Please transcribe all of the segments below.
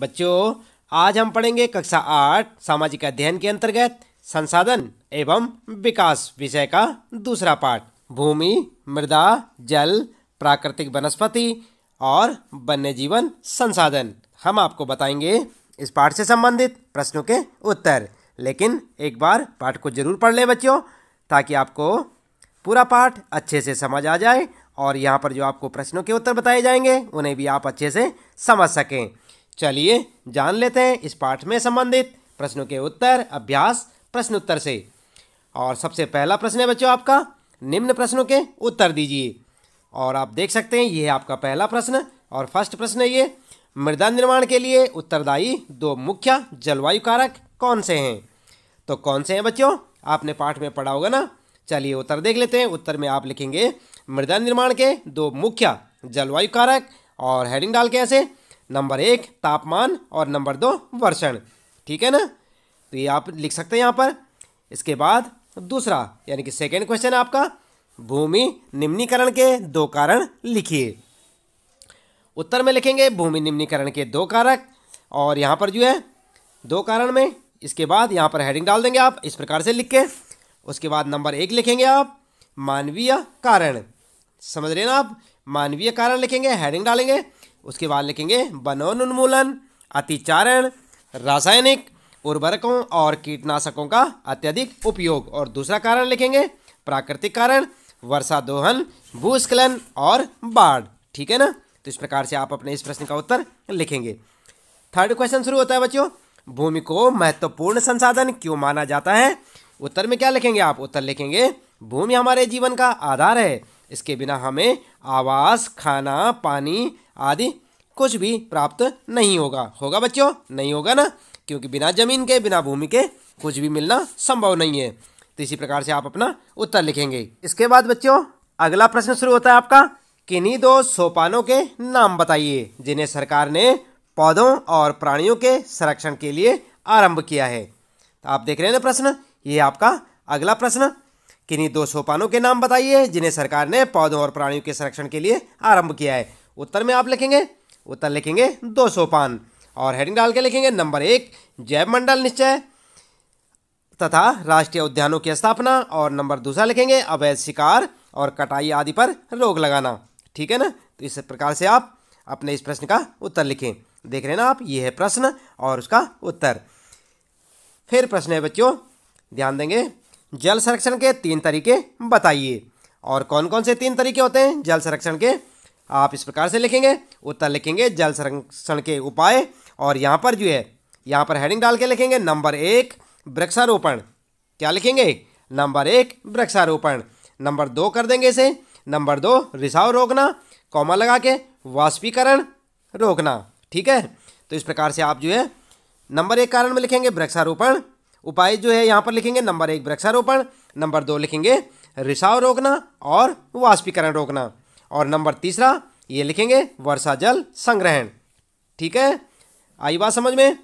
बच्चों आज हम पढ़ेंगे कक्षा आठ सामाजिक अध्ययन के अंतर्गत संसाधन एवं विकास विषय का दूसरा पाठ भूमि मृदा जल प्राकृतिक वनस्पति और वन्य जीवन संसाधन हम आपको बताएंगे इस पाठ से संबंधित प्रश्नों के उत्तर लेकिन एक बार पाठ को जरूर पढ़ लें बच्चों ताकि आपको पूरा पाठ अच्छे से समझ आ जाए और यहाँ पर जो आपको प्रश्नों के उत्तर बताए जाएंगे उन्हें भी आप अच्छे से समझ सकें चलिए जान लेते हैं इस पाठ में संबंधित प्रश्नों के उत्तर अभ्यास प्रश्न उत्तर से और सबसे पहला प्रश्न है बच्चों आपका निम्न प्रश्नों के उत्तर दीजिए और आप देख सकते हैं यह आपका पहला प्रश्न और फर्स्ट प्रश्न है ये मृदा निर्माण के लिए उत्तरदायी दो मुख्य जलवायु कारक कौन से हैं तो कौन से हैं बच्चों आपने पाठ में पढ़ा होगा ना चलिए उत्तर देख लेते हैं उत्तर में आप लिखेंगे मृदा निर्माण के दो मुख्य जलवायु कारक और हेडिंग डाल के ऐसे नंबर एक तापमान और नंबर दो वर्षण ठीक है ना तो ये आप लिख सकते हैं यहाँ पर इसके बाद दूसरा यानी कि सेकेंड क्वेश्चन आपका भूमि निम्नीकरण के दो कारण लिखिए उत्तर में लिखेंगे भूमि निम्नीकरण के दो कारक और यहाँ पर जो है दो कारण में इसके बाद यहाँ पर हेडिंग डाल देंगे आप इस प्रकार से लिख के उसके बाद नंबर एक लिखेंगे आप मानवीय कारण समझ रहे ना आप मानवीय कारण लिखेंगे हेडिंग डालेंगे उसके बाद लिखेंगे बनवन उन्मूलन अतिचारण रासायनिक उर्वरकों और कीटनाशकों का अत्यधिक उपयोग और दूसरा कारण लिखेंगे प्राकृतिक कारण वर्षा दोहन भूस्खलन और बाढ़ ठीक है ना तो इस प्रकार से आप अपने इस प्रश्न का उत्तर लिखेंगे थर्ड क्वेश्चन शुरू होता है बच्चों भूमि को महत्वपूर्ण संसाधन क्यों माना जाता है उत्तर में क्या लिखेंगे आप उत्तर लिखेंगे भूमि हमारे जीवन का आधार है इसके बिना हमें आवास खाना पानी आदि कुछ भी प्राप्त नहीं होगा होगा बच्चों नहीं होगा ना क्योंकि बिना जमीन के बिना भूमि के कुछ भी मिलना संभव नहीं है तो इसी प्रकार से आप अपना उत्तर लिखेंगे इसके बाद बच्चों अगला प्रश्न शुरू होता है आपका किन्हीं दो सोपानों के नाम बताइए जिन्हें सरकार ने पौधों और प्राणियों के संरक्षण के लिए आरंभ किया है तो आप देख रहे हैं ना प्रश्न ये आपका अगला प्रश्न किन्हीं दो सोपानों के नाम बताइए जिन्हें सरकार ने पौधों और प्राणियों के संरक्षण के लिए आरंभ किया है उत्तर में आप लिखेंगे उत्तर लिखेंगे दो सोपान और हेडिंग डाल के लिखेंगे नंबर एक जैव मंडल निश्चय तथा राष्ट्रीय उद्यानों की स्थापना और नंबर दूसरा लिखेंगे अवैध शिकार और कटाई आदि पर रोक लगाना ठीक है ना तो इस प्रकार से आप अपने इस प्रश्न का उत्तर लिखें देख रहे ना आप ये है प्रश्न और उसका उत्तर फिर प्रश्न है बच्चों ध्यान देंगे जल संरक्षण के तीन तरीके बताइए और कौन कौन से तीन तरीके होते हैं जल संरक्षण के आप इस प्रकार से लिखेंगे उत्तर लिखेंगे जल संरक्षण के उपाय और यहाँ पर जो है यहाँ पर हेडिंग डाल के लिखेंगे नंबर एक वृक्षारोपण क्या लिखेंगे नंबर एक वृक्षारोपण नंबर दो कर देंगे इसे नंबर दो रिसाव रोकना कॉमा लगा के वाष्पीकरण रोकना ठीक है तो इस प्रकार से आप जो है नंबर एक कारण में लिखेंगे वृक्षारोपण उपाय जो है यहाँ पर लिखेंगे नंबर एक वृक्षारोपण नंबर दो लिखेंगे रिसाव रोकना और वाष्पीकरण रोकना और नंबर तीसरा ये लिखेंगे वर्षा जल संग्रहण ठीक है आई बात समझ में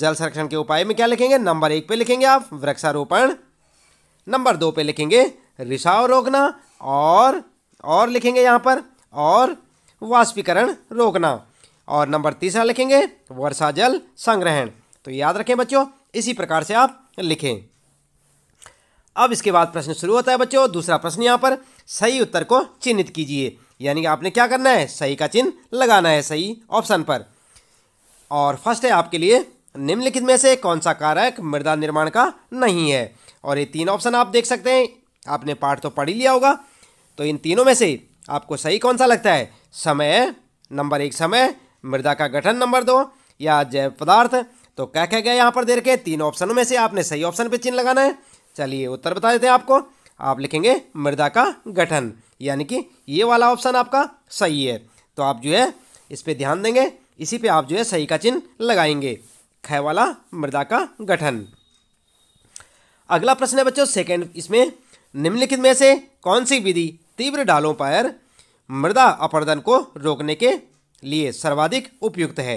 जल संरक्षण के उपाय में क्या लिखेंगे नंबर एक पे लिखेंगे आप वृक्षारोपण नंबर दो पे लिखेंगे रिसाव रोकना और और लिखेंगे यहाँ पर और वाष्पीकरण रोकना और नंबर तीसरा लिखेंगे वर्षा जल संग्रहण तो याद रखें बच्चों इसी प्रकार से आप लिखें अब इसके बाद प्रश्न शुरू होता है बच्चों दूसरा प्रश्न यहाँ पर सही उत्तर को चिन्हित कीजिए यानी कि आपने क्या करना है सही का चिन्ह लगाना है सही ऑप्शन पर और फर्स्ट है आपके लिए निम्नलिखित में से कौन सा कारक मृदा निर्माण का नहीं है और ये तीन ऑप्शन आप देख सकते हैं आपने पाठ तो पढ़ ही लिया होगा तो इन तीनों में से आपको सही कौन सा लगता है समय नंबर एक समय मृदा का गठन नंबर दो या जैव पदार्थ तो क्या क्या गया यहाँ पर देर के तीन ऑप्शनों में से आपने सही ऑप्शन पे चिन्ह लगाना है चलिए उत्तर बता देते हैं आपको आप लिखेंगे मृदा का गठन यानी कि ये वाला ऑप्शन आपका सही है तो आप जो है इस पर ध्यान देंगे इसी पर आप जो है सही का चिन्ह लगाएंगे ख वाला मृदा का गठन अगला प्रश्न है बच्चों सेकेंड इसमें निम्नलिखित में से कौन सी विधि तीव्र डालों पर मृदा अपरदन को रोकने के लिए सर्वाधिक उपयुक्त है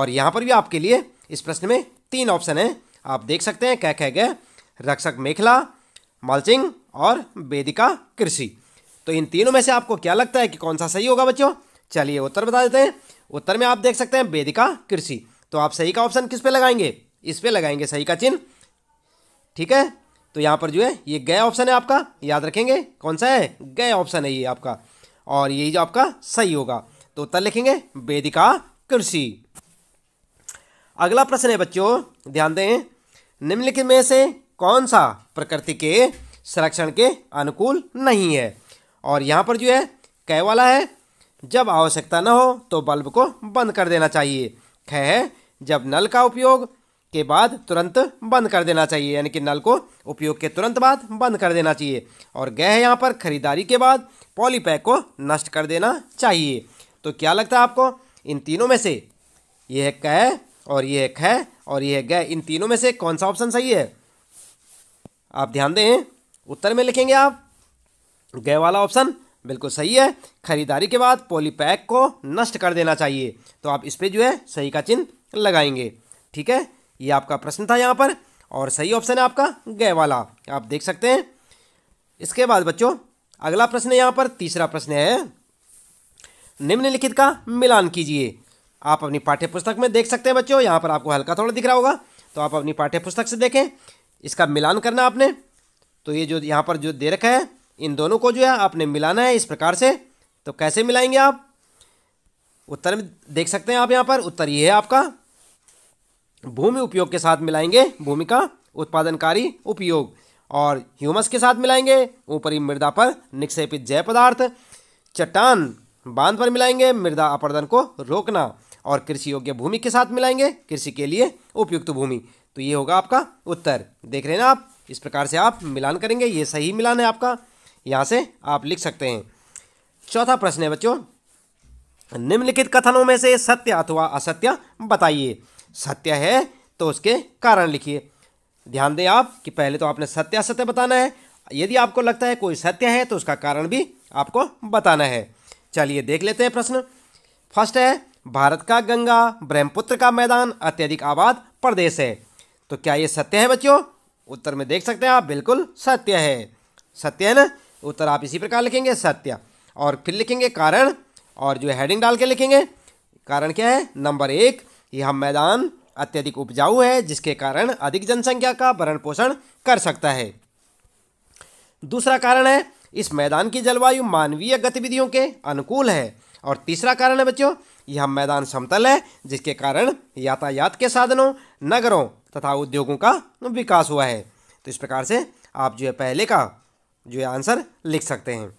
और यहाँ पर भी आपके लिए इस प्रश्न में तीन ऑप्शन हैं आप देख सकते हैं क्या कह गए रक्षक मेखला मल्चिंग और वेदिका कृषि तो इन तीनों में से आपको क्या लगता है कि कौन सा सही होगा बच्चों चलिए उत्तर बता देते हैं उत्तर में आप देख सकते हैं वेदिका कृषि तो आप सही का ऑप्शन किस पे लगाएंगे इस पे लगाएंगे सही का चिन्ह ठीक है तो यहाँ पर जो है ये गए ऑप्शन है आपका याद रखेंगे कौन सा है गए ऑप्शन है ये आपका और यही जो आपका सही होगा तो उत्तर लिखेंगे वेदिका कृषि अगला प्रश्न है बच्चों ध्यान दें निम्नलिखित में से कौन सा प्रकृति के संरक्षण के अनुकूल नहीं है और यहाँ पर जो है कह वाला है जब आवश्यकता न हो तो बल्ब को बंद कर देना चाहिए ख है जब नल का उपयोग के बाद तुरंत बंद कर देना चाहिए यानी कि नल को उपयोग के तुरंत बाद बंद कर देना चाहिए और गह है यहाँ पर खरीदारी के बाद पॉलीपैक को नष्ट कर देना चाहिए तो क्या लगता है आपको इन तीनों में से यह कह और ये एक है और ये एक है इन तीनों में से कौन सा ऑप्शन सही है आप ध्यान दें उत्तर में लिखेंगे आप गय वाला ऑप्शन बिल्कुल सही है खरीदारी के बाद पॉलीपैक को नष्ट कर देना चाहिए तो आप इस पर जो है सही का चिन्ह लगाएंगे ठीक है ये आपका प्रश्न था यहाँ पर और सही ऑप्शन है आपका गय वाला आप देख सकते हैं इसके बाद बच्चों अगला प्रश्न यहाँ पर तीसरा प्रश्न है निम्नलिखित का मिलान कीजिए आप अपनी पाठ्य पुस्तक में देख सकते हैं बच्चों यहाँ पर आपको हल्का थोड़ा दिख रहा होगा तो आप अपनी पाठ्य पुस्तक से देखें इसका मिलान करना आपने तो ये जो यहाँ पर जो दे रखा है इन दोनों को जो है आपने मिलाना है इस प्रकार से तो कैसे मिलाएंगे आप उत्तर में देख सकते हैं आप यहाँ पर उत्तर ये है आपका भूमि उपयोग के साथ मिलाएंगे भूमि का उत्पादनकारी उपयोग और ह्यूमस के साथ मिलाएंगे ऊपरी मृदा पर निक्षेपित जय पदार्थ चट्टान बांध पर मिलाएंगे मृदा अपर्दन को रोकना और कृषि योग्य भूमि के साथ मिलाएंगे कृषि के लिए उपयुक्त भूमि तो ये होगा आपका उत्तर देख रहे हैं ना आप इस प्रकार से आप मिलान करेंगे ये सही मिलान है आपका यहाँ से आप लिख सकते हैं चौथा प्रश्न है बच्चों निम्नलिखित कथनों में से सत्य अथवा असत्य बताइए सत्य है तो उसके कारण लिखिए ध्यान दें आप कि पहले तो आपने सत्य असत्य बताना है यदि आपको लगता है कोई सत्य है तो उसका कारण भी आपको बताना है चलिए देख लेते हैं प्रश्न फर्स्ट है भारत का गंगा ब्रह्मपुत्र का मैदान अत्यधिक आबाद प्रदेश है तो क्या ये सत्य है बच्चों उत्तर में देख सकते हैं आप बिल्कुल सत्य है सत्य है ना उत्तर आप इसी प्रकार लिखेंगे सत्य और फिर लिखेंगे कारण और जो हेडिंग डाल के लिखेंगे कारण क्या है नंबर एक यह मैदान अत्यधिक उपजाऊ है जिसके कारण अधिक जनसंख्या का भरण पोषण कर सकता है दूसरा कारण है इस मैदान की जलवायु मानवीय गतिविधियों के अनुकूल है और तीसरा कारण है बच्चों यह मैदान समतल है जिसके कारण यातायात के साधनों नगरों तथा उद्योगों का विकास हुआ है तो इस प्रकार से आप जो है पहले का जो है आंसर लिख सकते हैं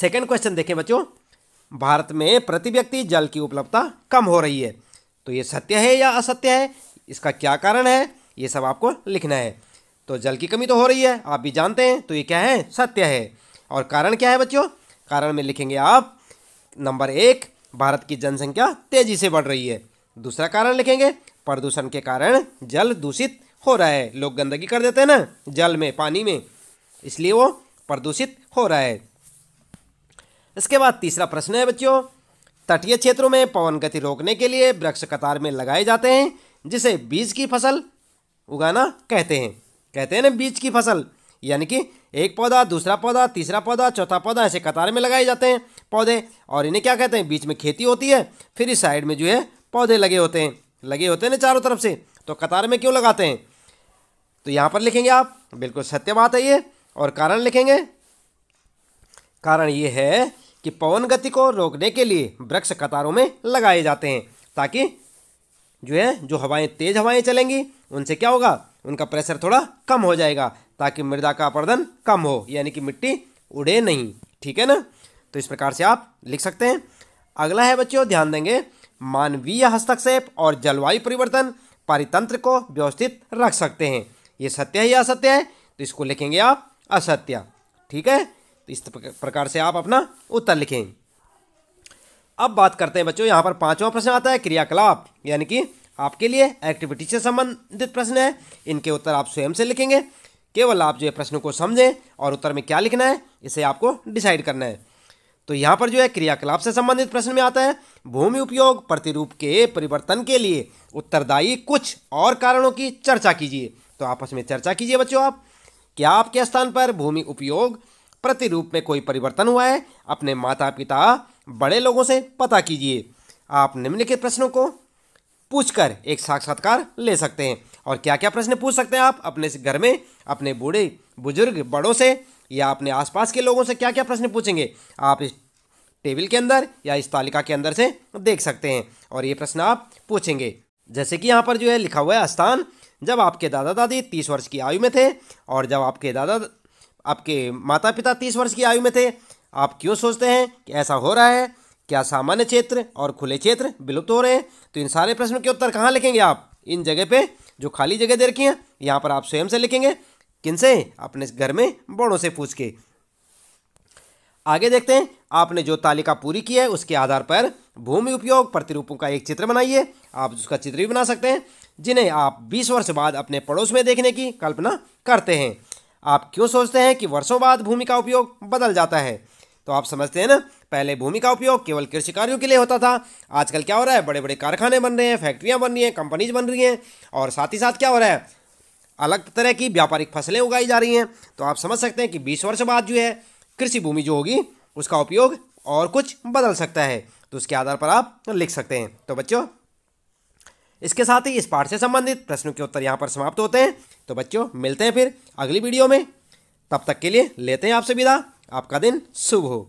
सेकंड क्वेश्चन देखें बच्चों भारत में प्रति व्यक्ति जल की उपलब्धता कम हो रही है तो ये सत्य है या असत्य है इसका क्या कारण है ये सब आपको लिखना है तो जल की कमी तो हो रही है आप भी जानते हैं तो ये क्या है सत्य है और कारण क्या है बच्चों कारण में लिखेंगे आप नंबर एक भारत की जनसंख्या तेजी से बढ़ रही है दूसरा कारण लिखेंगे प्रदूषण के कारण जल दूषित हो रहा है लोग गंदगी कर देते हैं ना जल में पानी में इसलिए वो प्रदूषित हो रहा है इसके बाद तीसरा प्रश्न है बच्चों तटीय क्षेत्रों में पवन गति रोकने के लिए वृक्ष कतार में लगाए जाते हैं जिसे बीज की फसल उगाना कहते हैं कहते हैं ना बीज की फसल यानी कि एक पौधा दूसरा पौधा तीसरा पौधा चौथा पौधा ऐसे कतार में लगाए जाते हैं पौधे और इन्हें क्या कहते हैं बीच में खेती होती है फिर इस साइड में जो है पौधे लगे होते हैं लगे होते हैं ना चारों तरफ से तो कतार में क्यों लगाते हैं तो यहाँ पर लिखेंगे आप बिल्कुल सत्य बात है ये और कारण लिखेंगे कारण ये है कि पवन गति को रोकने के लिए वृक्ष कतारों में लगाए जाते हैं ताकि जो है जो हवाएं तेज हवाएं चलेंगी उनसे क्या होगा उनका प्रेशर थोड़ा कम हो जाएगा ताकि मृदा का अपर्दन कम हो यानी कि मिट्टी उड़े नहीं ठीक है ना तो इस प्रकार से आप लिख सकते हैं अगला है बच्चों ध्यान देंगे मानवीय हस्तक्षेप और जलवायु परिवर्तन पारितंत्र को व्यवस्थित रख सकते हैं ये सत्य है या असत्य है तो इसको लिखेंगे आप असत्य ठीक है तो इस प्रकार से आप अपना उत्तर लिखें अब बात करते हैं बच्चों यहाँ पर पांचवा प्रश्न आता है क्रियाकलाप यानी कि आपके लिए एक्टिविटी से संबंधित प्रश्न है इनके उत्तर आप स्वयं से लिखेंगे केवल आप जो ये प्रश्न को समझें और उत्तर में क्या लिखना है इसे आपको डिसाइड करना है तो यहाँ पर जो है क्रियाकलाप से संबंधित प्रश्न में आता है भूमि उपयोग प्रतिरूप के परिवर्तन के लिए उत्तरदायी कुछ और कारणों की चर्चा कीजिए तो आपस में चर्चा कीजिए बच्चों आप क्या आपके स्थान पर भूमि उपयोग प्रतिरूप में कोई परिवर्तन हुआ है अपने माता पिता बड़े लोगों से पता कीजिए आप निम्नलिखित प्रश्नों को पूछकर एक साक्षात्कार ले सकते हैं और क्या क्या प्रश्न पूछ सकते हैं आप अपने घर में अपने बूढ़े बुजुर्ग बड़ों से या अपने आसपास के लोगों से क्या क्या प्रश्न पूछेंगे आप इस टेबल के अंदर या इस तालिका के अंदर से देख सकते हैं और ये प्रश्न आप पूछेंगे जैसे कि यहाँ पर जो है लिखा हुआ है स्थान जब आपके दादा दादी तीस वर्ष की आयु में थे और जब आपके दादा आपके माता पिता तीस वर्ष की आयु में थे आप क्यों सोचते हैं कि ऐसा हो रहा है क्या सामान्य क्षेत्र और खुले क्षेत्र विलुप्त हो रहे हैं तो इन सारे प्रश्नों के उत्तर कहाँ लिखेंगे आप इन जगह पे जो खाली जगह दे रखी है यहाँ पर आप स्वयं से लिखेंगे किनसे अपने घर में बड़ों से पूछ के आगे देखते हैं आपने जो तालिका पूरी की है उसके आधार पर भूमि उपयोग प्रतिरूपों का एक चित्र बनाइए आप उसका चित्र भी बना सकते हैं जिन्हें आप 20 वर्ष बाद अपने पड़ोस में देखने की कल्पना करते हैं आप क्यों सोचते हैं कि वर्षों बाद भूमि का उपयोग बदल जाता है तो आप समझते हैं ना पहले भूमि का उपयोग केवल कृषि कार्यों के लिए होता था आजकल क्या हो रहा है बड़े बड़े कारखाने बन रहे हैं फैक्ट्रियाँ बन रही हैं कंपनीज बन रही हैं और साथ ही साथ क्या हो रहा है अलग तरह की व्यापारिक फसलें उगाई जा रही हैं तो आप समझ सकते हैं कि बीस वर्ष बाद जो है कृषि भूमि जो होगी उसका उपयोग और कुछ बदल सकता है तो उसके आधार पर आप लिख सकते हैं तो बच्चों इसके साथ ही इस पाठ से संबंधित प्रश्नों के उत्तर यहाँ पर समाप्त होते हैं तो बच्चों मिलते हैं फिर अगली वीडियो में तब तक के लिए लेते हैं आपसे विदा आपका दिन शुभ हो